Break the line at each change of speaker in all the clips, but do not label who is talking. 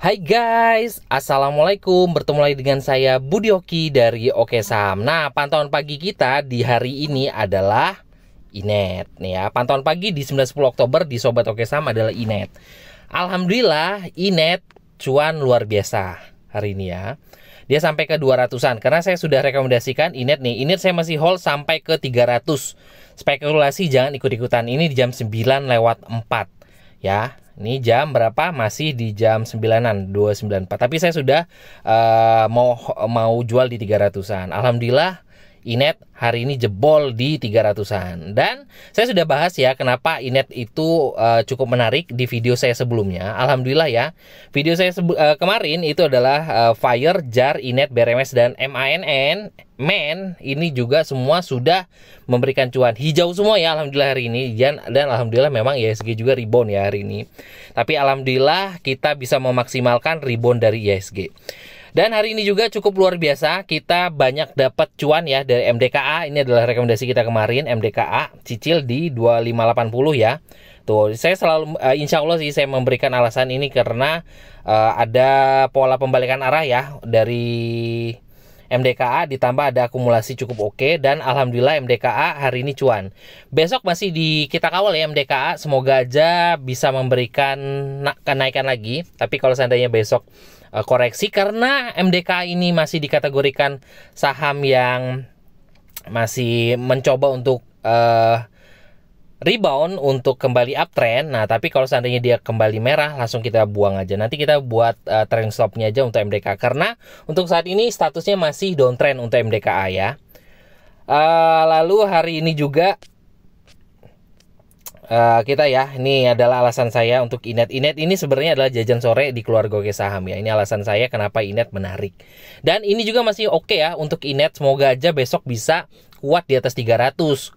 Hai guys, Assalamualaikum Bertemu lagi dengan saya Budi Oki dari Oke Saham Nah, pantauan pagi kita di hari ini adalah INET nih ya. Pantauan pagi di 19 Oktober di Sobat Oke Saham adalah INET Alhamdulillah INET cuan luar biasa hari ini ya Dia sampai ke 200an Karena saya sudah rekomendasikan INET nih INET saya masih hold sampai ke 300 Spekulasi jangan ikut-ikutan Ini di jam 9 lewat 4 Ya, ini jam berapa? Masih di jam 9-an, 294. Tapi saya sudah uh, mau mau jual di 300-an. Alhamdulillah Inet hari ini jebol di 300-an. Dan saya sudah bahas ya kenapa Inet itu uh, cukup menarik di video saya sebelumnya. Alhamdulillah ya. Video saya uh, kemarin itu adalah uh, Fire, Jar, Inet, BRMS dan MANN. Men ini juga semua sudah memberikan cuan hijau semua ya alhamdulillah hari ini dan dan alhamdulillah memang ISG juga rebound ya hari ini. Tapi alhamdulillah kita bisa memaksimalkan rebound dari ISG. Dan hari ini juga cukup luar biasa, kita banyak dapat cuan ya dari MDKA. Ini adalah rekomendasi kita kemarin MDKA cicil di 2580 ya. Tuh, saya selalu uh, insya Allah sih saya memberikan alasan ini karena uh, ada pola pembalikan arah ya dari MDKA ditambah ada akumulasi cukup oke dan alhamdulillah MDKA hari ini cuan. Besok masih di kita kawal ya MDKA, semoga aja bisa memberikan kenaikan lagi. Tapi kalau seandainya besok uh, koreksi karena MDKA ini masih dikategorikan saham yang masih mencoba untuk uh, rebound untuk kembali uptrend. Nah, tapi kalau seandainya dia kembali merah, langsung kita buang aja. Nanti kita buat uh, trend stopnya aja untuk MDKA karena untuk saat ini statusnya masih downtrend untuk MDKA ya. Uh, lalu hari ini juga uh, kita ya, ini adalah alasan saya untuk Inet. Inet ini sebenarnya adalah jajan sore di keluarga Oke saham ya. Ini alasan saya kenapa Inet menarik. Dan ini juga masih oke okay ya untuk Inet. Semoga aja besok bisa kuat di atas 300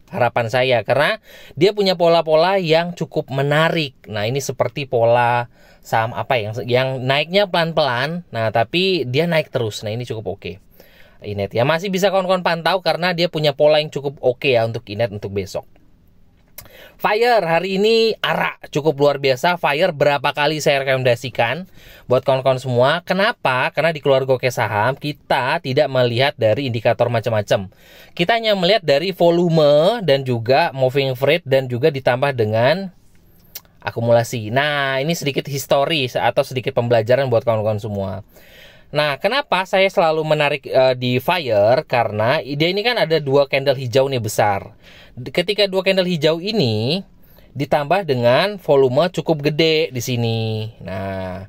harapan saya karena dia punya pola-pola yang cukup menarik. Nah, ini seperti pola saham apa yang yang naiknya pelan-pelan. Nah, tapi dia naik terus. Nah, ini cukup oke. Okay. Inet ya masih bisa kawan-kawan pantau karena dia punya pola yang cukup oke okay ya untuk Inet untuk besok. Fire hari ini arak cukup luar biasa. Fire berapa kali saya rekomendasikan buat kawan-kawan semua. Kenapa? Karena di keluar goke saham kita tidak melihat dari indikator macam-macam. Kita hanya melihat dari volume dan juga moving average dan juga ditambah dengan akumulasi. Nah, ini sedikit histori atau sedikit pembelajaran buat kawan-kawan semua. Nah, kenapa saya selalu menarik uh, di fire? Karena dia ini kan ada dua candle hijau nih besar. Ketika dua candle hijau ini ditambah dengan volume cukup gede di sini. Nah,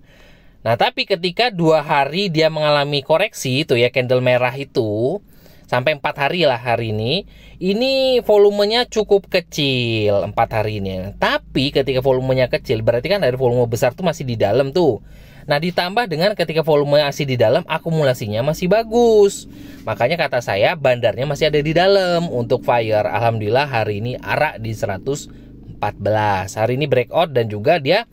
nah tapi ketika dua hari dia mengalami koreksi itu ya candle merah itu, sampai empat hari lah hari ini ini volumenya cukup kecil empat hari ini tapi ketika volumenya kecil berarti kan dari volume besar tuh masih di dalam tuh nah ditambah dengan ketika volume masih di dalam akumulasinya masih bagus makanya kata saya bandarnya masih ada di dalam untuk fire alhamdulillah hari ini arak di 114 hari ini breakout dan juga dia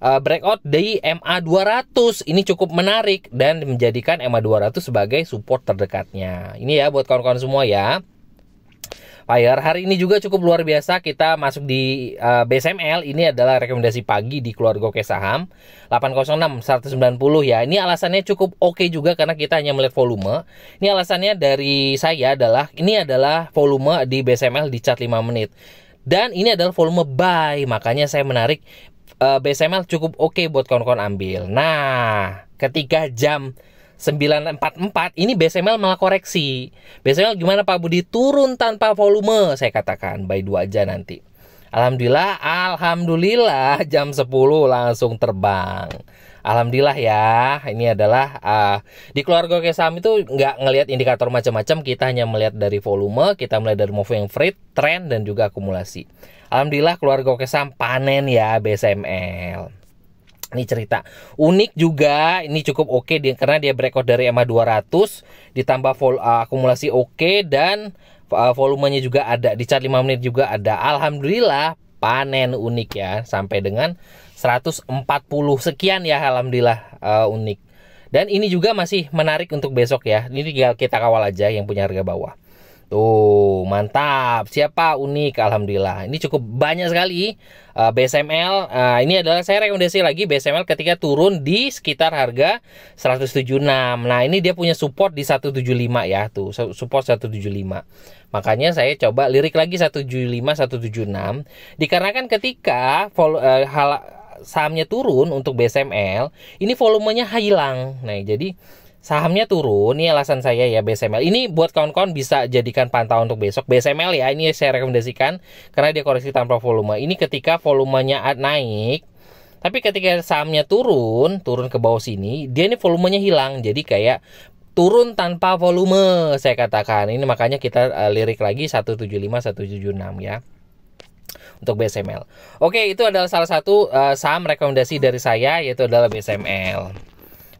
Eh, breakout di MA 200 ini cukup menarik dan menjadikan MA 200 sebagai support terdekatnya ini ya buat kawan-kawan semua ya Fire hari ini juga cukup luar biasa kita masuk di uh, eh, BSML ini adalah rekomendasi pagi di keluarga Oke Saham 806 190 ya ini alasannya cukup oke okay juga karena kita hanya melihat volume ini alasannya dari saya adalah ini adalah volume di BSML di chart 5 menit dan ini adalah volume buy makanya saya menarik uh, eh, BSML cukup oke okay buat kawan-kawan ambil. Nah, ketika jam 944 ini BSML malah koreksi. BSML gimana Pak Budi? Turun tanpa volume saya katakan by 2 aja nanti. Alhamdulillah, alhamdulillah jam 10 langsung terbang alhamdulillah ya ini adalah uh, di keluarga kayak saham itu nggak ngelihat indikator macam-macam kita hanya melihat dari volume kita melihat dari moving freight trend dan juga akumulasi alhamdulillah keluarga kayak saham panen ya BSML ini cerita unik juga ini cukup oke okay karena dia breakout dari MA 200 ditambah vol, uh, akumulasi oke okay, dan uh, volumenya juga ada di chart 5 menit juga ada alhamdulillah panen unik ya sampai dengan 140 sekian ya alhamdulillah uh, unik. Dan ini juga masih menarik untuk besok ya. Ini tinggal kita kawal aja yang punya harga bawah. Tuh, mantap. Siapa unik alhamdulillah. Ini cukup banyak sekali uh, eh, BSML. Uh, eh, ini adalah saya rekomendasi lagi BSML ketika turun di sekitar harga 176. Nah, ini dia punya support di 175 ya, tuh. Support 175. Makanya saya coba lirik lagi 175 176 dikarenakan ketika follow, uh, hal sahamnya turun untuk BSML, ini volumenya hilang. Nah, jadi sahamnya turun ini alasan saya ya BSML ini buat kawan-kawan bisa jadikan pantau untuk besok BSML ya ini saya rekomendasikan karena dia koreksi tanpa volume ini ketika volumenya naik tapi ketika sahamnya turun turun ke bawah sini dia ini volumenya hilang jadi kayak turun tanpa volume saya katakan ini makanya kita eh, lirik lagi 175 176 ya untuk BSML. Oke, itu adalah salah satu uh, saham rekomendasi dari saya yaitu adalah BSML.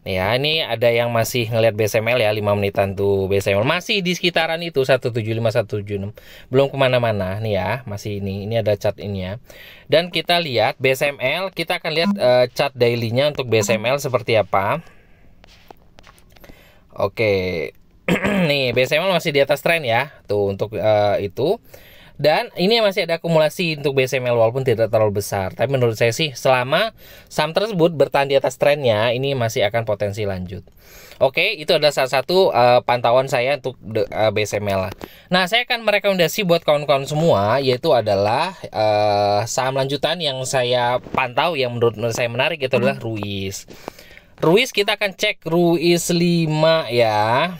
Ya, ini ada yang masih ngelihat BSML ya 5 menitan tuh BSML masih di sekitaran itu 175176. Belum kemana mana nih ya, masih ini. Ini ada chart ini ya. Dan kita lihat BSML, kita akan lihat uh, chart daily-nya untuk BSML seperti apa. Oke. nih, BSML masih di atas tren ya. Tuh untuk uh, itu. Dan ini masih ada akumulasi untuk BSML walaupun tidak terlalu besar. Tapi menurut saya sih selama saham tersebut bertahan di atas trennya, ini masih akan potensi lanjut. Oke, itu adalah salah satu uh, pantauan saya untuk uh, eh, lah. Nah, saya akan merekomendasi buat kawan-kawan semua yaitu adalah uh, saham lanjutan yang saya pantau yang menurut saya menarik itu adalah hmm. Ruiz. Ruiz kita akan cek Ruiz 5 ya.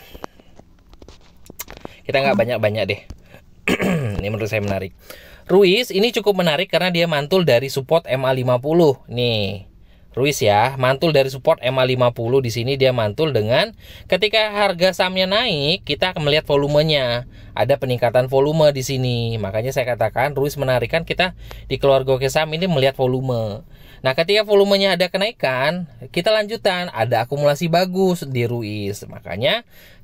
Kita nggak hmm. banyak-banyak deh. ini menurut saya menarik. Ruiz ini cukup menarik karena dia mantul dari support MA50. Nih, Ruiz ya, mantul dari support MA50 di sini dia mantul dengan ketika harga sahamnya naik, kita akan melihat volumenya. Ada peningkatan volume di sini. Makanya saya katakan Ruiz menarik kan kita di keluarga saham ini melihat volume. Nah, ketika volumenya ada kenaikan, kita lanjutan, ada akumulasi bagus di Ruiz. Makanya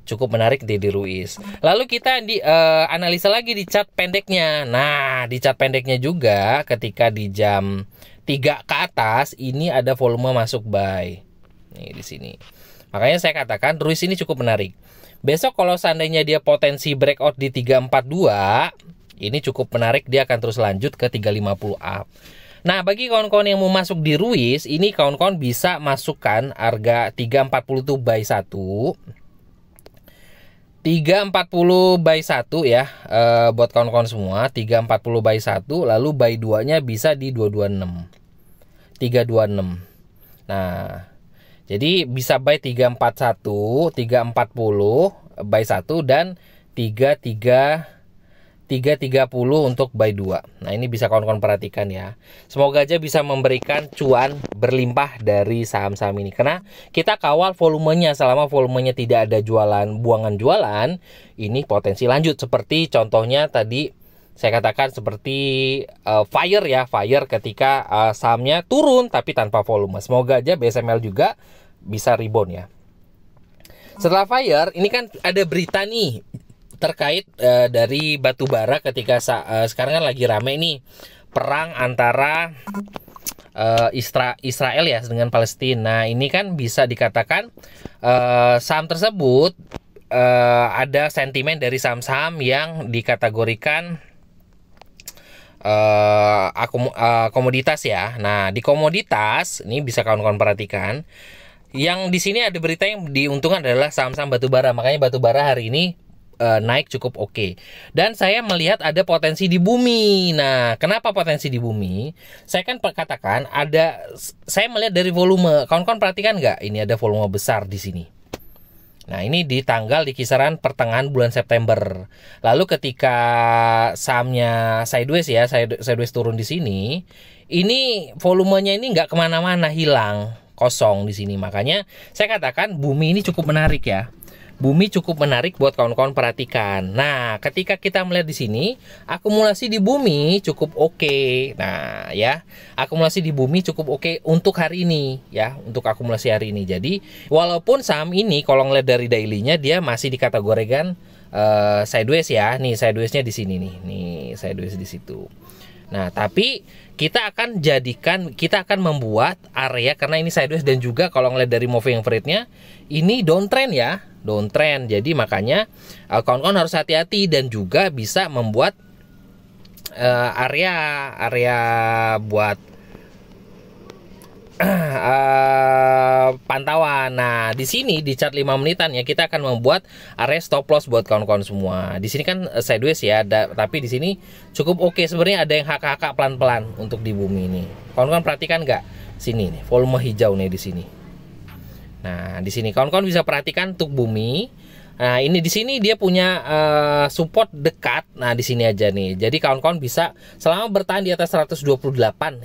cukup menarik Deddy Ruiz. Lalu kita di uh, analisa lagi di chart pendeknya. Nah, di chart pendeknya juga ketika di jam 3 ke atas ini ada volume masuk buy. Nih di sini. Makanya saya katakan Ruiz ini cukup menarik. Besok kalau seandainya dia potensi breakout di 342, ini cukup menarik dia akan terus lanjut ke 350 up. Nah, bagi kawan-kawan yang mau masuk di Ruiz, ini kawan-kawan bisa masukkan harga 340 itu buy 1 340 by 1 ya e, buat kawan-kawan semua 340 by 1 lalu by 2 nya bisa di 226 326 nah jadi bisa by 341 340 by 1 dan 33 3.30 untuk buy 2. Nah, ini bisa kawan-kawan perhatikan ya. Semoga aja bisa memberikan cuan berlimpah dari saham-saham ini. Karena kita kawal volumenya selama volumenya tidak ada jualan buangan jualan, ini potensi lanjut seperti contohnya tadi saya katakan seperti uh, fire ya, fire ketika uh, sahamnya turun tapi tanpa volume. Semoga aja BSML juga bisa rebound ya. Setelah fire, ini kan ada berita nih terkait uh, dari batu bara ketika uh, sekarang kan lagi rame nih perang antara uh, eh, Isra Israel ya dengan Palestina. Nah, ini kan bisa dikatakan uh, saham tersebut uh, ada sentimen dari saham-saham yang dikategorikan uh, akum, uh, komoditas ya. Nah, di komoditas ini bisa kawan-kawan perhatikan yang di sini ada berita yang diuntungkan adalah saham-saham batu bara Makanya batu bara hari ini uh, naik cukup oke. Okay. Dan saya melihat ada potensi di bumi. Nah, kenapa potensi di bumi? Saya kan katakan ada saya melihat dari volume. Kawan-kawan perhatikan nggak? Ini ada volume besar di sini. Nah, ini di tanggal di kisaran pertengahan bulan September. Lalu ketika sahamnya sideways ya, sideways turun di sini, ini volumenya ini nggak kemana-mana hilang kosong di sini makanya saya katakan bumi ini cukup menarik ya bumi cukup menarik buat kawan-kawan perhatikan. Nah, ketika kita melihat di sini, akumulasi di bumi cukup oke. Okay. Nah, ya, akumulasi di bumi cukup oke okay untuk hari ini, ya, untuk akumulasi hari ini. Jadi, walaupun saham ini kalau ngelihat dari dailynya dia masih dikategorikan uh, eh, sideways ya. Nih sideways-nya di sini nih, nih sideways di situ. Nah, tapi kita akan jadikan kita akan membuat area karena ini sideways dan juga kalau ngeliat dari moving average-nya ini downtrend ya, downtrend. Jadi makanya kawan-kawan uh, harus hati-hati dan juga bisa membuat uh, area area buat uh, pantauan. Nah, di sini di chart 5 menitan ya kita akan membuat area stop loss buat kawan-kawan semua. Di sini kan eh, sideways ya, da, tapi di sini cukup oke okay. sebenarnya ada yang hak-hak pelan-pelan untuk di bumi ini. Kawan-kawan perhatikan nggak? Sini nih, volume hijau nih di sini. Nah, di sini kawan-kawan bisa perhatikan untuk bumi. Nah, ini di sini dia punya uh, support dekat. Nah, di sini aja nih. Jadi kawan-kawan bisa selama bertahan di atas 128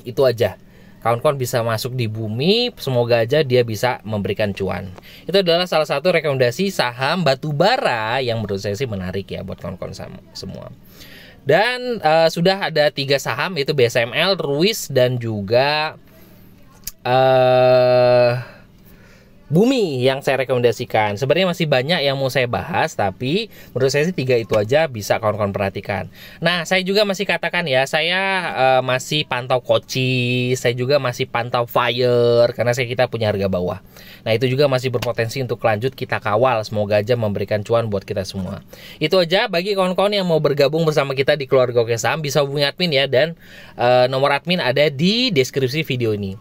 itu aja kawan-kawan bisa masuk di bumi semoga aja dia bisa memberikan cuan itu adalah salah satu rekomendasi saham batubara yang menurut saya sih menarik ya buat kawan-kawan semua dan uh, sudah ada tiga saham yaitu BSML, Ruiz, dan juga uh, bumi yang saya rekomendasikan. Sebenarnya masih banyak yang mau saya bahas, tapi menurut saya sih tiga itu aja bisa kawan-kawan perhatikan. Nah, saya juga masih katakan ya, saya uh, masih pantau koci, saya juga masih pantau fire, karena saya kita punya harga bawah. Nah, itu juga masih berpotensi untuk lanjut kita kawal. Semoga aja memberikan cuan buat kita semua. Itu aja bagi kawan-kawan yang mau bergabung bersama kita di keluarga Oke Saham, bisa hubungi admin ya, dan uh, nomor admin ada di deskripsi video ini.